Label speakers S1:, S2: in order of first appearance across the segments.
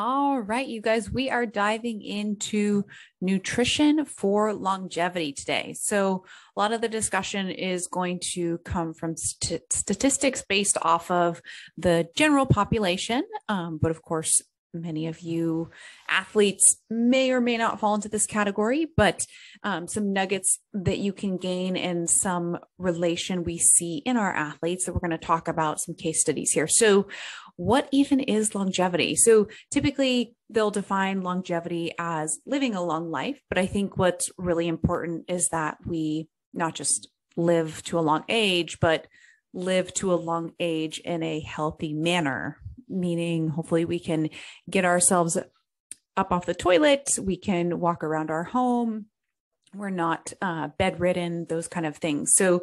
S1: All right, you guys, we are diving into nutrition for longevity today. So, a lot of the discussion is going to come from st- statistics based off of the general population. Um, but of course, many of you athletes may or may not fall into this category, but um, some nuggets that you can gain and some relation we see in our athletes that we're going to talk about some case studies here. So, what even is longevity? So typically they'll define longevity as living a long life, but I think what's really important is that we not just live to a long age, but live to a long age in a healthy manner, meaning hopefully we can get ourselves up off the toilet, we can walk around our home, we're not uh, bedridden, those kind of things. So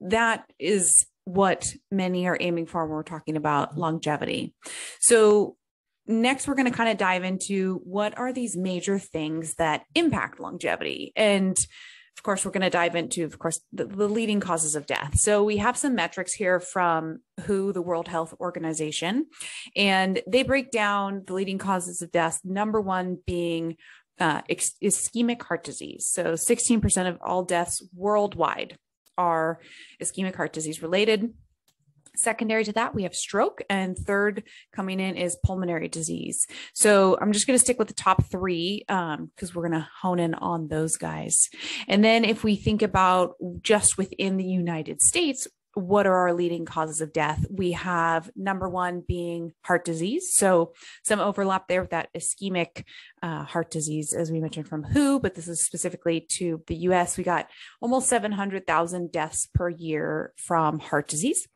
S1: that is what many are aiming for when we're talking about mm-hmm. longevity. So, next, we're going to kind of dive into what are these major things that impact longevity. And of course, we're going to dive into, of course, the, the, leading causes of death. So we have some metrics here from WHO, the World Health Organization, and they break down the leading causes of death. Number one being uh, ischemic heart disease. So 16% of all deaths worldwide are ischemic heart disease related. Secondary to that, we have stroke. And third coming in is pulmonary disease. So I'm just going to stick with the top three because um, we're going to hone in on those guys. And then if we think about just within the United States, what are our leading causes of death? We have number one being heart disease. So, some overlap there with that ischemic uh, heart disease, as we mentioned from WHO, but this is specifically to the US. We got almost 700,000 deaths per year from heart disease.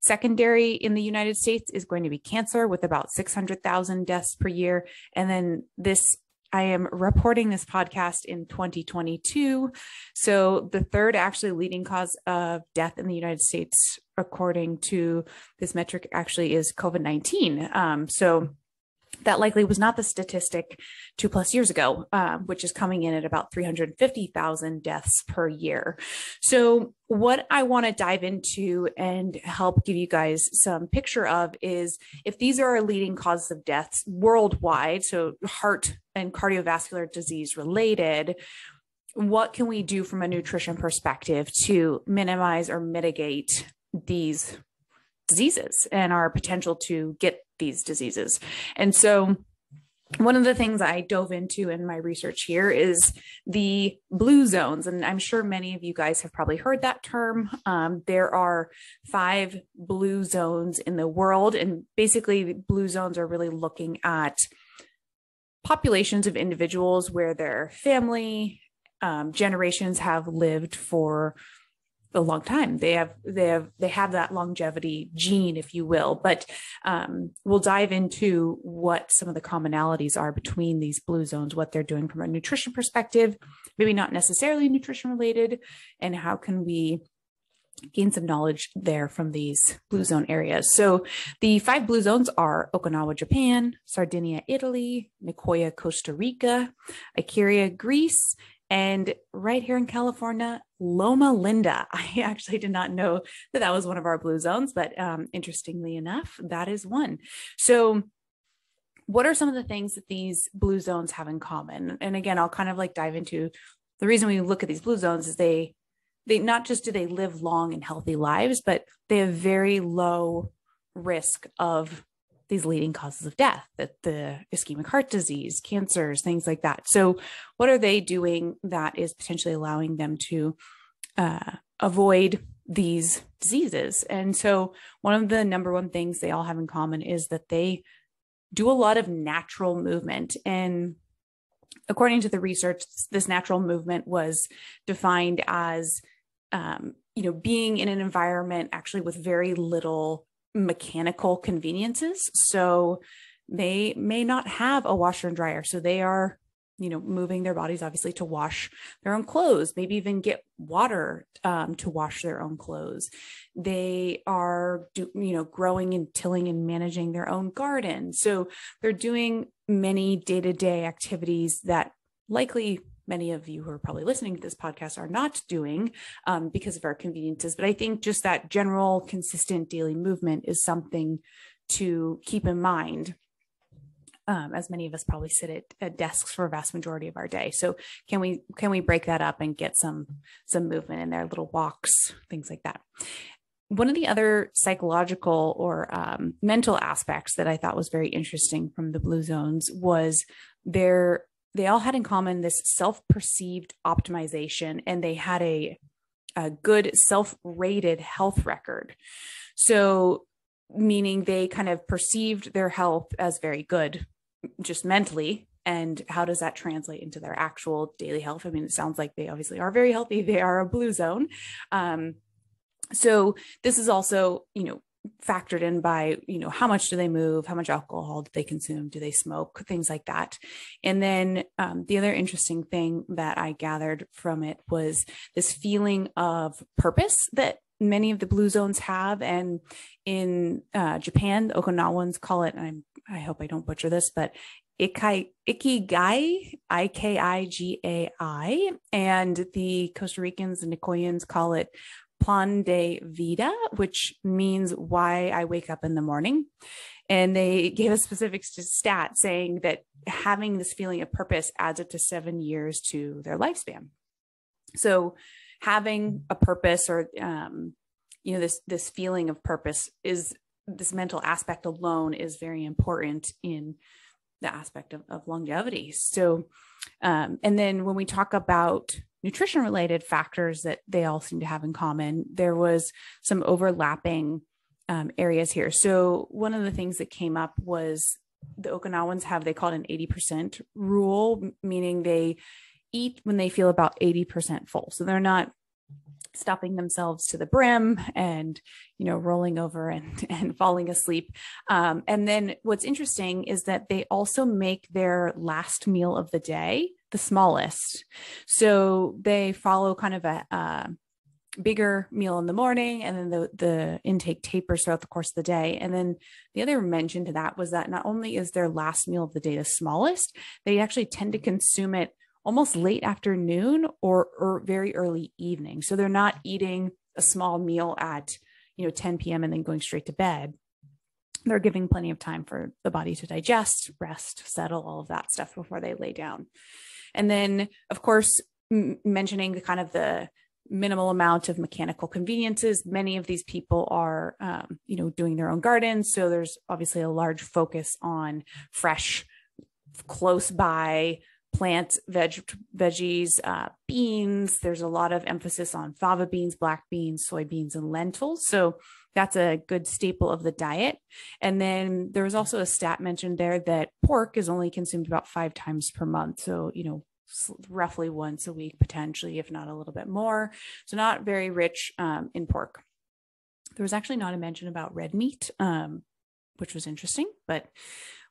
S1: Secondary in the United States is going to be cancer, with about 600,000 deaths per year. And then this I am reporting this podcast in 2022. So, the third actually leading cause of death in the United States, according to this metric, actually is COVID 19. Um, so, that likely was not the statistic two plus years ago, uh, which is coming in at about 350,000 deaths per year. So, what I want to dive into and help give you guys some picture of is if these are our leading causes of deaths worldwide, so heart and cardiovascular disease related, what can we do from a nutrition perspective to minimize or mitigate these diseases and our potential to get these diseases. And so, one of the things I dove into in my research here is the blue zones. And I'm sure many of you guys have probably heard that term. Um, there are five blue zones in the world. And basically, blue zones are really looking at populations of individuals where their family um, generations have lived for a long time. They have they have they have that longevity gene, if you will. But um, we'll dive into what some of the commonalities are between these blue zones, what they're doing from a nutrition perspective, maybe not necessarily nutrition related, and how can we gain some knowledge there from these blue zone areas. So the five blue zones are Okinawa, Japan, Sardinia, Italy, Nicoya, Costa Rica, Icaria, Greece, and right here in California, Loma Linda. I actually did not know that that was one of our blue zones, but um, interestingly enough, that is one. So, what are some of the things that these blue zones have in common? And again, I'll kind of like dive into the reason we look at these blue zones is they they not just do they live long and healthy lives, but they have very low risk of these leading causes of death, that the ischemic heart disease, cancers, things like that. So, what are they doing that is potentially allowing them to uh, avoid these diseases? And so, one of the number one things they all have in common is that they do a lot of natural movement. And according to the research, this natural movement was defined as um, you know being in an environment actually with very little mechanical conveniences. So they may not have a washer and dryer. So they are, you know, moving their bodies obviously to wash their own clothes, maybe even get water um, to wash their own clothes. They are, do, you know, growing and tilling and managing their own garden. So they're doing many day to day activities that likely many of you who are probably listening to this podcast are not doing um, because of our conveniences. But I think just that general, consistent daily movement is something to keep in mind. Um, as many of us probably sit at, at, desks for a vast majority of our day. So can we can we break that up and get some some movement in there, little walks, things like that. One of the other psychological or um, mental aspects that I thought was very interesting from the Blue Zones was their they all had in common this self perceived optimization and they had a, a good self rated health record. So, meaning they kind of perceived their health as very good, just mentally. And how does that translate into their actual daily health? I mean, it sounds like they obviously are very healthy. They are a blue zone. Um, so this is also, you know, factored in by you know how much do they move how much alcohol do they consume do they smoke things like that and then um, the other interesting thing that i gathered from it was this feeling of purpose that many of the blue zones have and in uh, japan the okinawans call it and I'm, i hope i don't butcher this but Ikai, ikigai, I K I G A I, and the Costa Ricans and Nicoyans call it Plan de Vida, which means why I wake up in the morning. And they gave a specific stat saying that having this feeling of purpose adds up to seven years to their lifespan. So having a purpose or, um, you know, this, this feeling of purpose is this mental aspect alone is very important in the aspect of, of longevity. So, um, and then when we talk about nutrition related factors that they all seem to have in common, there was some overlapping um, areas here. So, one of the things that came up was the Okinawans have they called an 80% rule, meaning they eat when they feel about 80% full. So they're not stopping themselves to the brim and you know rolling over and and falling asleep um, and then what's interesting is that they also make their last meal of the day the smallest so they follow kind of a bigger meal in the morning and then the the intake tapers throughout the course of the day and then the other mention to that was that not only is their last meal of the day the smallest they actually tend to consume it almost late afternoon or, or very early evening. So they're not eating a small meal at, you know, 10 p.m. and then going straight to bed. They're giving plenty of time for the body to digest, rest, settle, all of that stuff before they lay down. And then, of course, m- mentioning the kind of the minimal amount of mechanical conveniences. Many of these people are, um, you know, doing their own gardens. So there's obviously a large focus on fresh, close by plant veg veggies, uh, beans. There's a lot of emphasis on fava beans, black beans, soybeans, and lentils. So that's a good staple of the diet. And then there was also a stat mentioned there that pork is only consumed about five times per month. So you know roughly once a week potentially if not a little bit more so not very rich um, in pork there was actually not a mention about red meat um, which was interesting but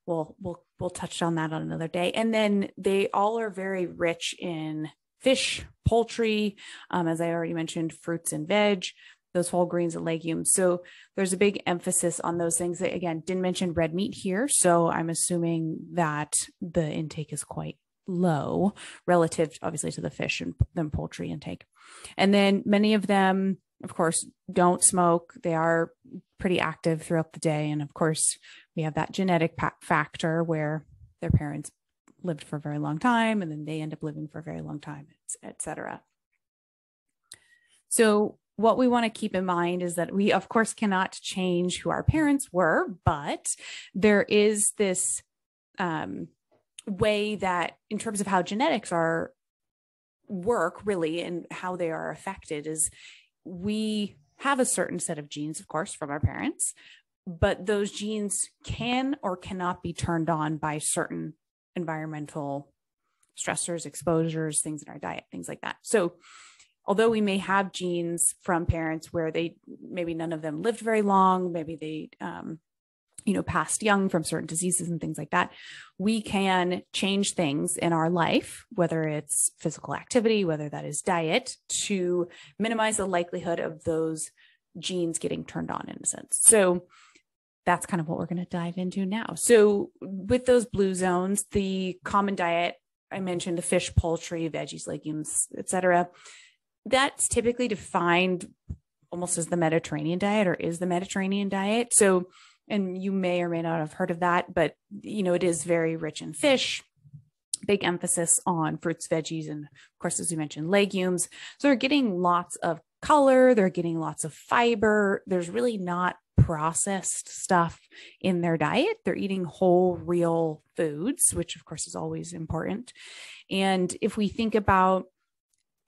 S1: we'll we'll we'll touch on that on another day. And then they all are very rich in fish, poultry, um, as I already mentioned, fruits and veg, those whole greens and legumes. So there's a big emphasis on those things. That, again, didn't mention red meat here, so I'm assuming that the intake is quite low relative obviously to the fish and then poultry intake and then many of them of course don't smoke they are pretty active throughout the day. And of course, we have that genetic factor where their parents lived for a very long time and then they end up living for a very long time, et cetera. So, what we want to keep in mind is that we, of course, cannot change who our parents were, but there is this um, way that, in terms of how genetics are work really and how they are affected, is we have a certain set of genes, of course, from our parents, but those genes can or cannot be turned on by certain environmental stressors, exposures, things in our diet, things like that. So, although we may have genes from parents where they maybe none of them lived very long, maybe they um, you know, passed young from certain diseases and things like that, we can change things in our life, whether it's physical activity, whether that is diet, to minimize the likelihood of those genes getting turned on in a sense. So that's kind of what we're going to dive into now. So with those blue zones, the common diet, I mentioned the fish, poultry, veggies, legumes, etc. That's typically defined almost as the Mediterranean diet or is the Mediterranean diet. So and you may or may not have heard of that, but you know, it is very rich in fish, big emphasis on fruits, veggies, and of course, as we mentioned, legumes. So they're getting lots of color, they're getting lots of fiber. There's really not processed stuff in their diet. They're eating whole, real foods, which of course is always important. And if we think about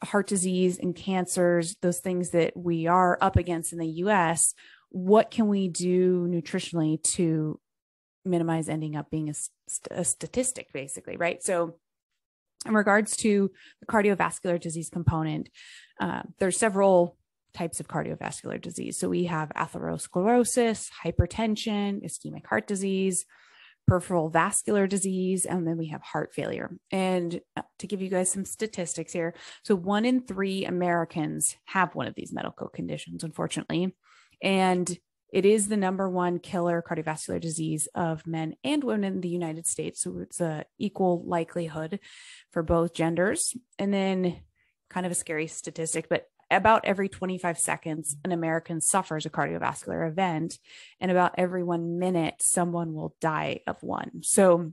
S1: heart disease and cancers, those things that we are up against in the US, what can we do nutritionally to minimize ending up being a, a statistic basically right so in regards to the cardiovascular disease component uh, there's several types of cardiovascular disease so we have atherosclerosis hypertension ischemic heart disease peripheral vascular disease and then we have heart failure and uh, to give you guys some statistics here so one in three americans have one of these medical conditions unfortunately and it is the number one killer cardiovascular disease of men and women in the United States. So it's a equal likelihood for both genders. And then kind of a scary statistic, but about every 25 seconds, an American suffers a cardiovascular event, and about every one minute, someone will die of one. So,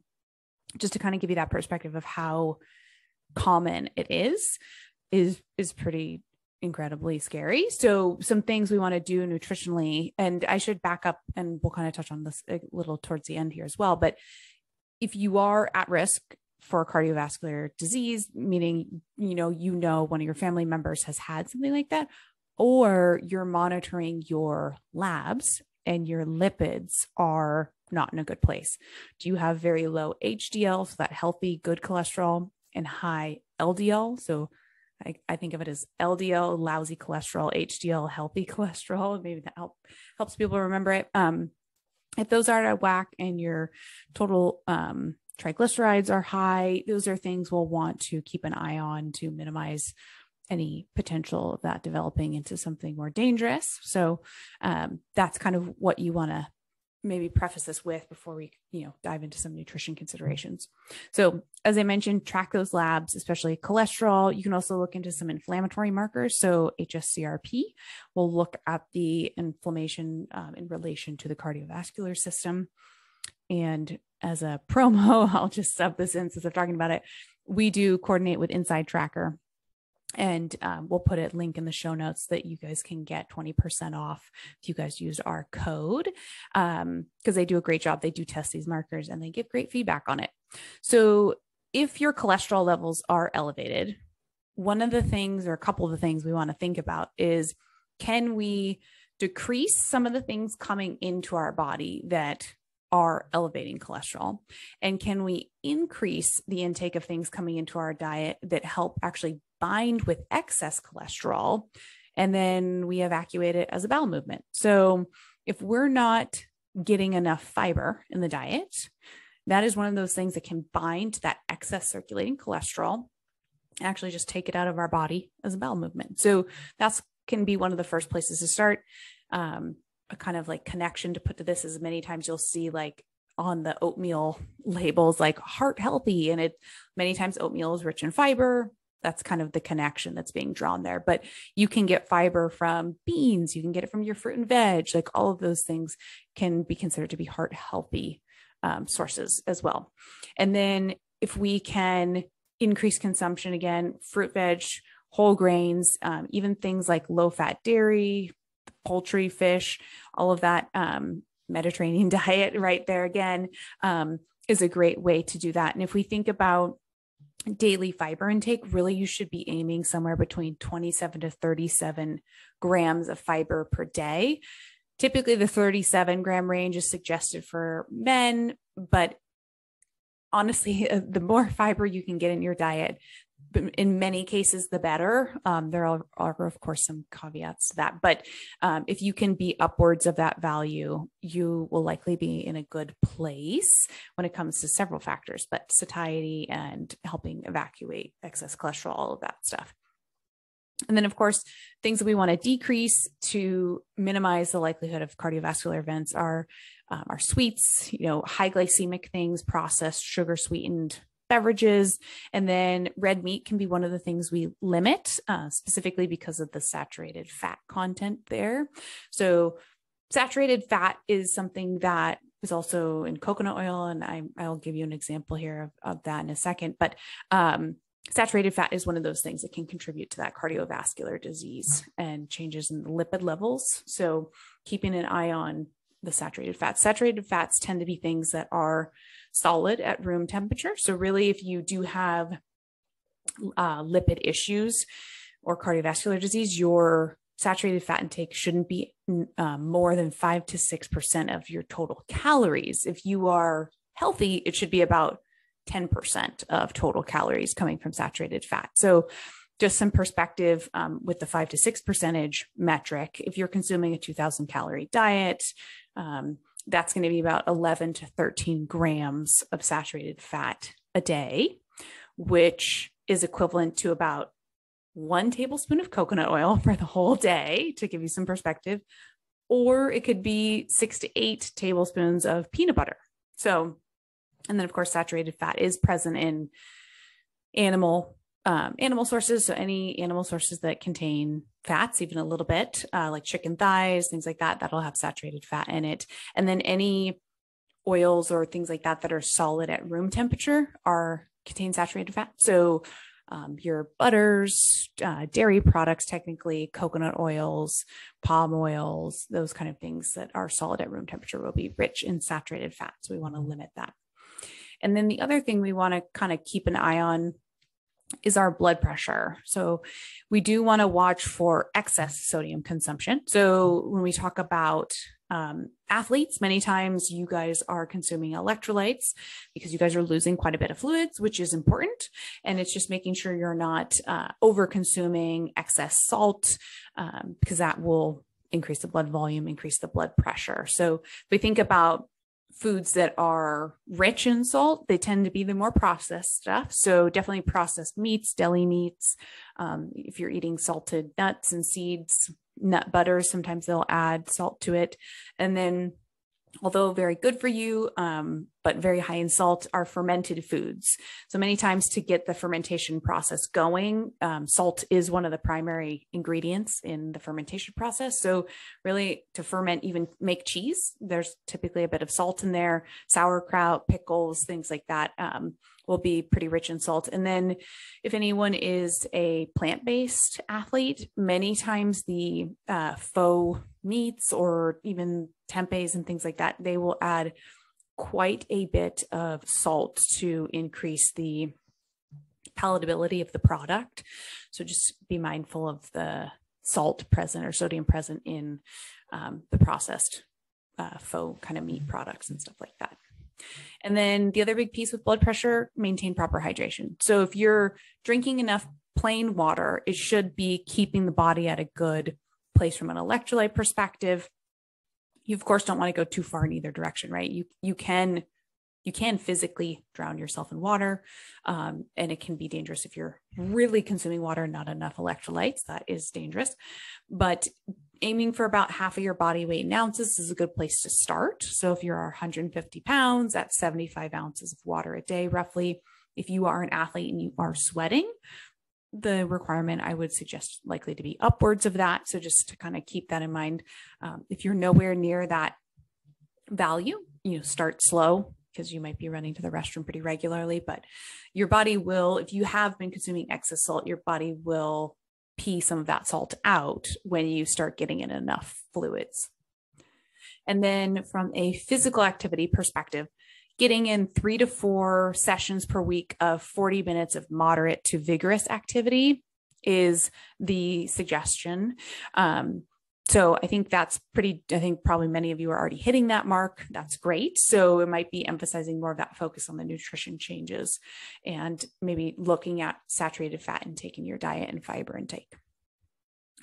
S1: just to kind of give you that perspective of how common it is, is is pretty incredibly scary. So, some things we want to do nutritionally, and I should back up and we'll kind of touch on this a little towards the end here as well. But if you are at risk for cardiovascular disease, meaning, you know, you know, one of your family members has had something like that, or you're monitoring your labs and your lipids are not in a good place. Do you have very low HDL, so that healthy, good cholesterol, and high LDL, so I, I, think of it as LDL, lousy cholesterol, HDL, healthy cholesterol. Maybe that help, helps people remember it. Um, if those are at whack and your total um, triglycerides are high, those are things we'll want to keep an eye on to minimize any potential of that developing into something more dangerous. So um, that's kind of what you want to maybe preface this with before we you know dive into some nutrition considerations so as i mentioned track those labs especially cholesterol you can also look into some inflammatory markers so hscrp will look at the inflammation um, in relation to the cardiovascular system and as a promo i'll just sub this in since i'm talking about it we do coordinate with inside tracker and um, we'll put a link in the show notes that you guys can get 20% off if you guys use our code because um, they do a great job they do test these markers and they give great feedback on it so if your cholesterol levels are elevated one of the things or a couple of the things we want to think about is can we decrease some of the things coming into our body that are elevating cholesterol? And can we increase the intake of things coming into our diet that help actually bind with excess cholesterol? And then we evacuate it as a bowel movement. So if we're not getting enough fiber in the diet, that is one of those things that can bind that excess circulating cholesterol, actually just take it out of our body as a bowel movement. So that's can be one of the first places to start. Um, a kind of like connection to put to this is many times you'll see like on the oatmeal labels like heart healthy and it many times oatmeal is rich in fiber that's kind of the connection that's being drawn there but you can get fiber from beans you can get it from your fruit and veg like all of those things can be considered to be heart healthy um, sources as well and then if we can increase consumption again fruit veg whole grains um, even things like low fat dairy poultry, fish, all of that um, Mediterranean diet right there again um, is a great way to do that. And if we think about daily fiber intake, really you should be aiming somewhere between 27 to 37 grams of fiber per day. Typically, the 37 gram range is suggested for men, but honestly, the more fiber you can get in your diet, in many cases, the better. Um, there are, are, of course, some caveats to that, but um, if you can be upwards of that value, you will likely be in a good place when it comes to several factors, but satiety and helping evacuate excess cholesterol, all of that stuff. And then, of course, things that we want to decrease to minimize the likelihood of cardiovascular events are um, our sweets, you know, high glycemic things, processed, sugar sweetened, beverages. And then red meat can be one of the things we limit, uh, specifically because of the saturated fat content there. So, saturated fat is something that is also in coconut oil. And I, I'll give you an example here of, of that in a second. But um, saturated fat is one of those things that can contribute to that cardiovascular disease and changes in the lipid levels. So, keeping an eye on the saturated fats. Saturated fats tend to be things that are solid at room temperature. So, really, if you do have uh, lipid issues or cardiovascular disease, your saturated fat intake shouldn't be uh, more than 5 to 6% of your total calories. If you are healthy, it should be about 10% of total calories coming from saturated fat. So, just some perspective um, with the 5 to 6 percentage metric, if you're consuming a 2000 calorie diet, um, that's going to be about 11 to 13 grams of saturated fat a day, which is equivalent to about one tablespoon of coconut oil for the whole day, to give you some perspective. Or it could be six to eight tablespoons of peanut butter. So, and then of course, saturated fat is present in animal um, animal sources. So any animal sources that contain fats, even a little bit, uh, like chicken thighs, things like that, that'll have saturated fat in it. And then any oils or things like that that are solid at room temperature are contain saturated fat. So um, your butters, uh, dairy products, technically coconut oils, palm oils, those kind of things that are solid at room temperature will be rich in saturated fat. So we want to limit that. And then the other thing we want to kind of keep an eye on is our blood pressure. So we do want to watch for excess sodium consumption. So when we talk about um, athletes, many times you guys are consuming electrolytes because you guys are losing quite a bit of fluids, which is important. And it's just making sure you're not uh, over consuming excess salt um, because that will increase the blood volume, increase the blood pressure. So if we think about foods that are rich in salt, they tend to be the more processed stuff. So definitely processed meats, deli meats. Um, if you're eating salted nuts and seeds, nut butters, sometimes they'll add salt to it. And then although very good for you, um, but very high in salt are fermented foods. So many times to get the fermentation process going, um, salt is one of the primary ingredients in the fermentation process. So really to ferment, even make cheese, there's typically a bit of salt in there, sauerkraut, pickles, things like that. Um, will be pretty rich in salt. And then if anyone is a plant-based athlete, many times the uh, faux meats or even tempehs and things like that, they will add quite a bit of salt to increase the palatability of the product. So just be mindful of the salt present or sodium present in um, the processed uh, faux kind of meat products and stuff like that. And then the other big piece with blood pressure, maintain proper hydration. So if you're drinking enough plain water, it should be keeping the body at a good place from an electrolyte perspective you of course don't want to go too far in either direction, right? You you can you can physically drown yourself in water um, and it can be dangerous if you're really consuming water and not enough electrolytes that is dangerous but aiming for about half of your body weight in ounces is a good place to start so if you're 150 pounds that's 75 ounces of water a day roughly if you are an athlete and you are sweating the requirement I would suggest likely to be upwards of that. So just to kind of keep that in mind, um, if you're nowhere near that value, you know, start slow because you might be running to the restroom pretty regularly, but your body will, if you have been consuming excess salt, your body will pee some of that salt out when you start getting in enough fluids. And then from a physical activity perspective, getting in three to four sessions per week of 40 minutes of moderate to vigorous activity is the suggestion. Um, so I think that's pretty, I think probably many of you are already hitting that mark. That's great. So it might be emphasizing more of that focus on the nutrition changes and maybe looking at saturated fat intake in your diet and fiber intake.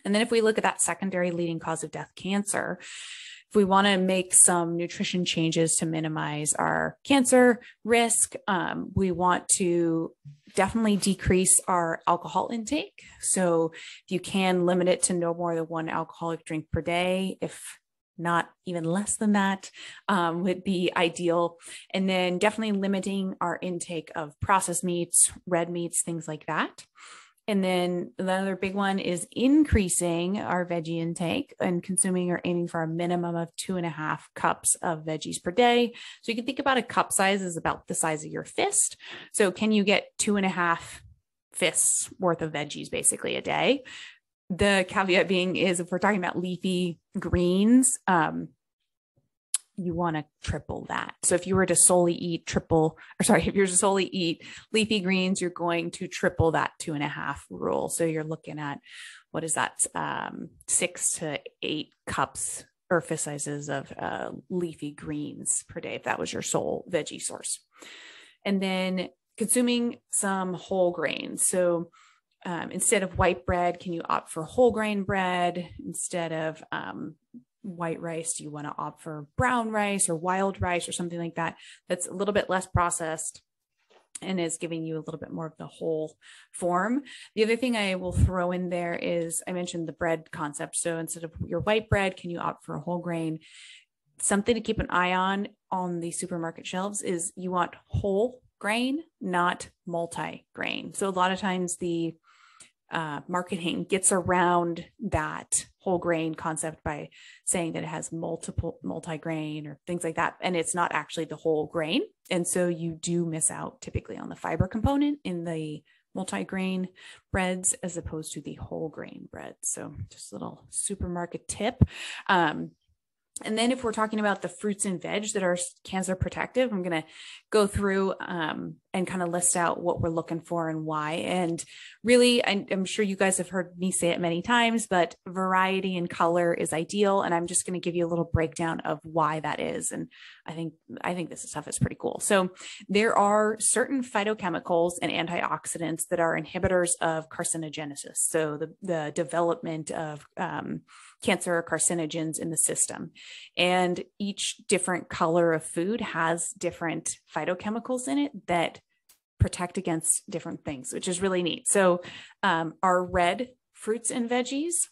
S1: And then if we look at that secondary leading cause of death, cancer, if we want to make some nutrition changes to minimize our cancer risk, um, we want to definitely decrease our alcohol intake. So if you can limit it to no more than one alcoholic drink per day, if not even less than that um, would be ideal. And then definitely limiting our intake of processed meats, red meats, things like that. And then another big one is increasing our veggie intake and consuming or aiming for a minimum of two and a half cups of veggies per day. So you can think about a cup size is about the size of your fist. So can you get two and a half fists worth of veggies basically a day? The caveat being is if we're talking about leafy greens, um, you want to triple that. So if you were to solely eat triple, or sorry, if you're solely eat leafy greens, you're going to triple that two and a half rule. So you're looking at what is that, um, six to eight cups or fist sizes of uh, leafy greens per day if that was your sole veggie source. And then consuming some whole grains. So um, instead of white bread, can you opt for whole grain bread? Instead of um, white rice? Do you want to opt for brown rice or wild rice or something like that? That's a little bit less processed and is giving you a little bit more of the whole form. The other thing I will throw in there is I mentioned the bread concept. So instead of your white bread, can you opt for a whole grain? Something to keep an eye on on the supermarket shelves is you want whole grain, not multi grain. So a lot of times the uh, marketing gets around that whole grain concept by saying that it has multiple multi-grain or things like that and it's not actually the whole grain and so you do miss out typically on the fiber component in the multi-grain breads as opposed to the whole grain bread so just a little supermarket tip um, and then if we're talking about the fruits and veg that are cancer protective, I'm going to go through um, and kind of list out what we're looking for and why. And really, I, I'm sure you guys have heard me say it many times, but variety and color is ideal. And I'm just going to give you a little breakdown of why that is. And I think I think this stuff is pretty cool. So there are certain phytochemicals and antioxidants that are inhibitors of carcinogenesis, so the, the development of um, cancer carcinogens in the system. And each different color of food has different phytochemicals in it that protect against different things, which is really neat. So um, our red fruits and veggies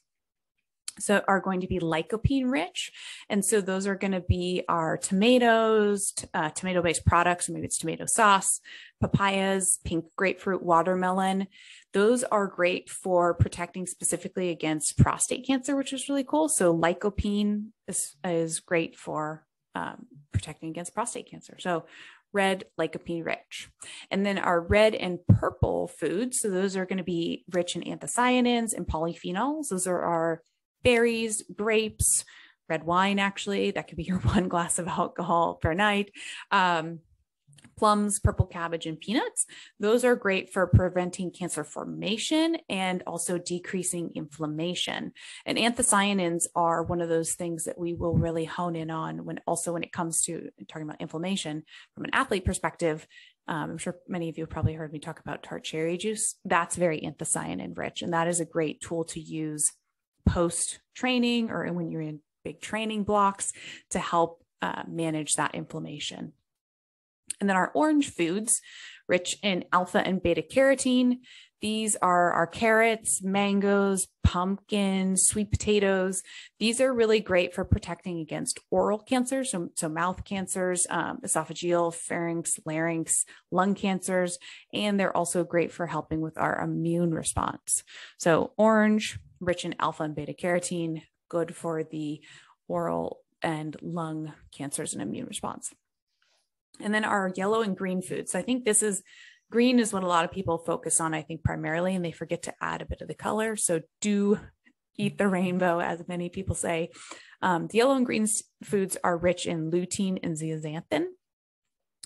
S1: so are going to be lycopene rich and so those are going to be our tomatoes uh, tomato based products maybe it's tomato sauce papayas pink grapefruit watermelon those are great for protecting specifically against prostate cancer which is really cool so lycopene is, is great for um, protecting against prostate cancer so red lycopene rich. And then our red and purple foods, so those are going to be rich in anthocyanins and polyphenols. Those are our berries, grapes, red wine, actually, that could be your one glass of alcohol per night. Um, plums, purple cabbage, and peanuts. Those are great for preventing cancer formation and also decreasing inflammation. And anthocyanins are one of those things that we will really hone in on when also when it comes to talking about inflammation from an athlete perspective. Um, I'm sure many of you have probably heard me talk about tart cherry juice. That's very anthocyanin rich, and that is a great tool to use post training or when you're in big training blocks to help uh, manage that inflammation. And then our orange foods, rich in alpha and beta carotene. These are our carrots, mangoes, pumpkins, sweet potatoes. These are really great for protecting against oral cancer, so, so mouth cancers, um, esophageal, pharynx, larynx, lung cancers, and they're also great for helping with our immune response. So, orange, rich in alpha and beta carotene, good for the oral and lung cancers and immune response. And then our yellow and green foods. So I think this is green is what a lot of people focus on, I think, primarily, and they forget to add a bit of the color. So do eat the rainbow, as many people say. Um, the yellow and green foods are rich in lutein and zeaxanthin.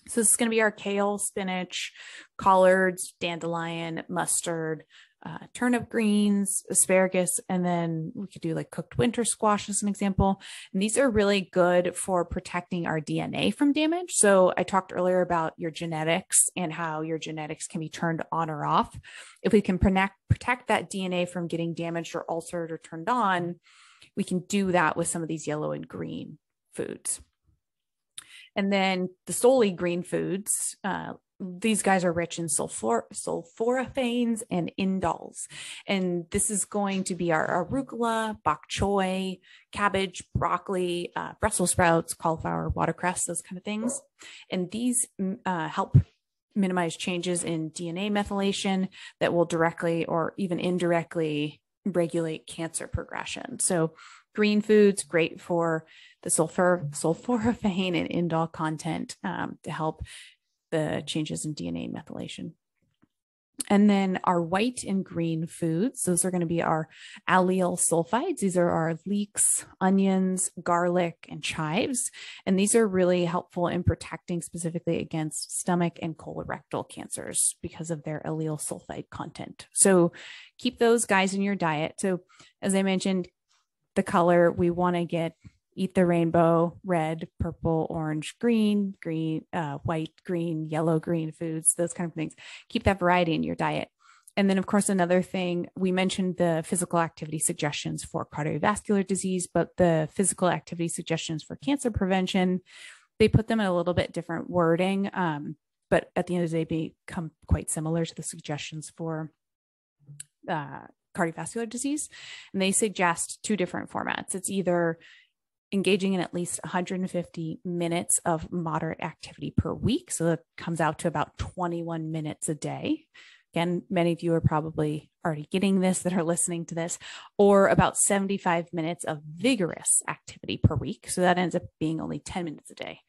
S1: So this is going to be our kale, spinach, collards, dandelion, mustard, uh, turnip greens, asparagus, and then we could do like cooked winter squash as an example. And these are really good for protecting our DNA from damage. So I talked earlier about your genetics and how your genetics can be turned on or off. If we can protect, protect that DNA from getting damaged or altered or turned on, we can do that with some of these yellow and green foods. And then the solely green foods, uh, these guys are rich in sulfur, sulforaphanes and indoles. And this is going to be our arugula, bok choy, cabbage, broccoli, uh, Brussels sprouts, cauliflower, watercress, those kind of things. And these mm, uh, help minimize changes in DNA methylation that will directly or even indirectly regulate cancer progression. So green foods great for the sulfur sulforaphane and indole content um, to help the changes in DNA methylation. And then our white and green foods, those are going to be our allyl sulfides. These are our leeks, onions, garlic, and chives. And these are really helpful in protecting specifically against stomach and colorectal cancers because of their allyl sulfide content. So keep those guys in your diet. So, as I mentioned, the color we want to get eat the rainbow red purple orange green green uh, white green yellow green foods those kind of things keep that variety in your diet and then of course another thing we mentioned the physical activity suggestions for cardiovascular disease but the physical activity suggestions for cancer prevention they put them in a little bit different wording um, but at the end of the day become quite similar to the suggestions for uh, cardiovascular disease and they suggest two different formats it's either engaging in at least 150 minutes of moderate activity per week. So that comes out to about 21 minutes a day. Again, many of you are probably already getting this that are listening to this, or about 75 minutes of vigorous activity per week. So that ends up being only 10 minutes a day.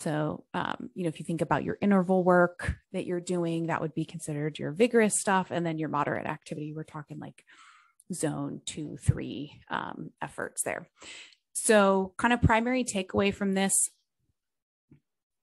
S1: So, um, you know, if you think about your interval work that you're doing, that would be considered your vigorous stuff. And then your moderate activity, we're talking like zone two, three um, efforts there. So, kind of primary takeaway from this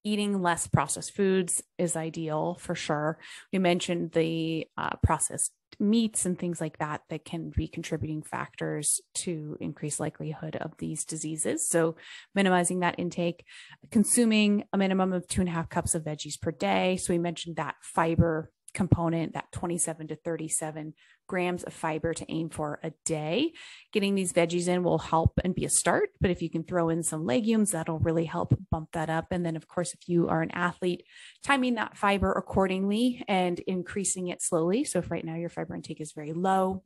S1: eating less processed foods is ideal for sure. We mentioned the uh, processed meats and things like that that can be contributing factors to increase likelihood of these diseases. So, minimizing that intake, consuming a minimum of two and a half cups of veggies per day. So, we mentioned that fiber component, that 27 to 37 grams of fiber to aim for a day. Getting these veggies in will help and be a start, but if you can throw in some legumes, that'll really help bump that up. And then, of course, if you are an athlete, timing that fiber accordingly and increasing it slowly. So, if right now your fiber intake is very low,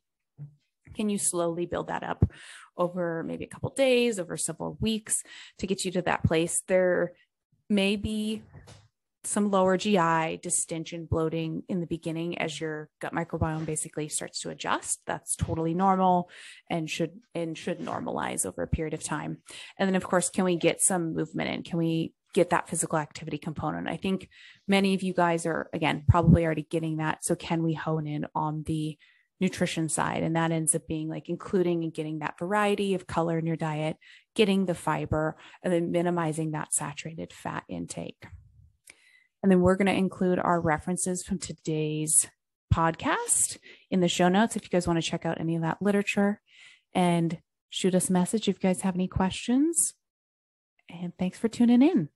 S1: can you slowly build that up over maybe a couple days, over several weeks to get you to that place? There may be some lower GI distension, bloating in the beginning as your gut microbiome basically starts to adjust. That's totally normal and should and should normalize over a period of time. And then of course, can we get some movement in? Can we get that physical activity component? I think many of you guys are again probably already getting that. So can we hone in on the nutrition side and that ends up being like including and getting that variety of color in your diet, getting the fiber and then minimizing that saturated fat intake. And then we're going to include our references from today's podcast in the show notes if you guys want to check out any of that literature and shoot us a message if you guys have any questions. And thanks for tuning in.